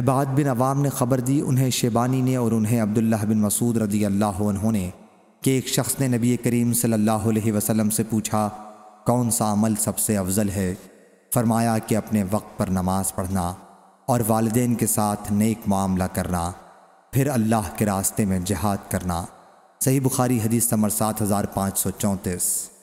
عباد بن عوام نے خبر دی انہیں شیبانی نے اور انہیں عبداللہ بن مسعود رضی اللہ عنہ نے کہ ایک شخص نے نبی کریم صلی اللہ علیہ وسلم سے پوچھا کون سا عمل سب سے افضل ہے فرمایا کہ اپنے وقت پر نماز پڑھنا اور والدین کے ساتھ نیک معاملہ کرنا پھر اللہ کے راستے میں جہاد کرنا صحیح بخاری حدیث نمبر سات ہزار پانچ سو چونتیس